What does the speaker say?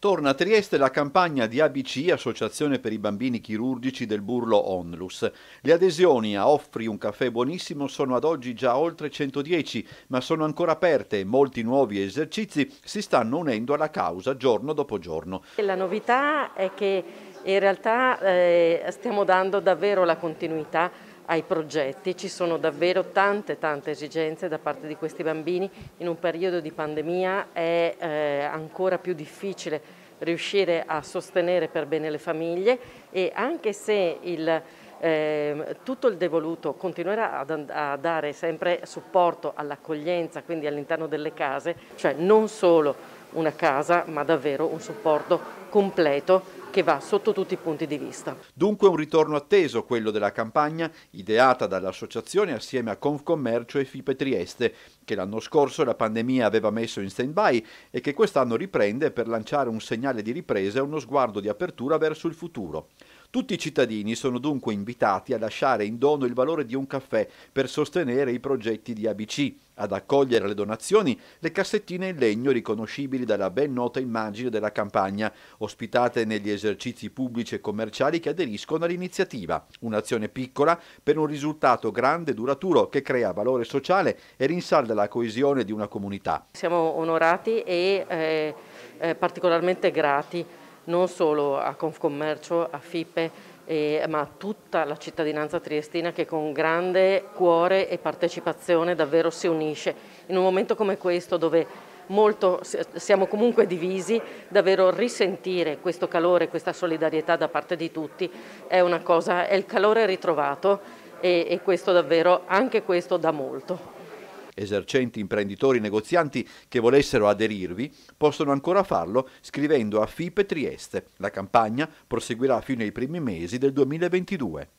Torna a Trieste la campagna di ABC, Associazione per i Bambini Chirurgici del Burlo Onlus. Le adesioni a Offri un caffè buonissimo sono ad oggi già oltre 110, ma sono ancora aperte e molti nuovi esercizi si stanno unendo alla causa giorno dopo giorno. La novità è che in realtà eh, stiamo dando davvero la continuità ai progetti, ci sono davvero tante tante esigenze da parte di questi bambini, in un periodo di pandemia è eh, ancora più difficile riuscire a sostenere per bene le famiglie e anche se il, eh, tutto il devoluto continuerà ad, a dare sempre supporto all'accoglienza, quindi all'interno delle case, cioè non solo una casa ma davvero un supporto completo che va sotto tutti i punti di vista. Dunque un ritorno atteso quello della campagna ideata dall'associazione assieme a Confcommercio e Fipe Trieste, che l'anno scorso la pandemia aveva messo in stand-by e che quest'anno riprende per lanciare un segnale di ripresa e uno sguardo di apertura verso il futuro. Tutti i cittadini sono dunque invitati a lasciare in dono il valore di un caffè per sostenere i progetti di ABC, ad accogliere le donazioni le cassettine in legno riconoscibili dalla ben nota immagine della campagna, ospitate negli esercizi pubblici e commerciali che aderiscono all'iniziativa. Un'azione piccola per un risultato grande e duraturo che crea valore sociale e rinsalda la coesione di una comunità. Siamo onorati e eh, eh particolarmente grati non solo a Confcommercio, a FIPE, eh, ma a tutta la cittadinanza triestina che con grande cuore e partecipazione davvero si unisce. In un momento come questo dove molto, siamo comunque divisi, davvero risentire questo calore, questa solidarietà da parte di tutti è una cosa, è il calore ritrovato e, e questo davvero, anche questo dà molto esercenti, imprenditori, negozianti che volessero aderirvi possono ancora farlo scrivendo a FIPE Trieste. La campagna proseguirà fino ai primi mesi del 2022.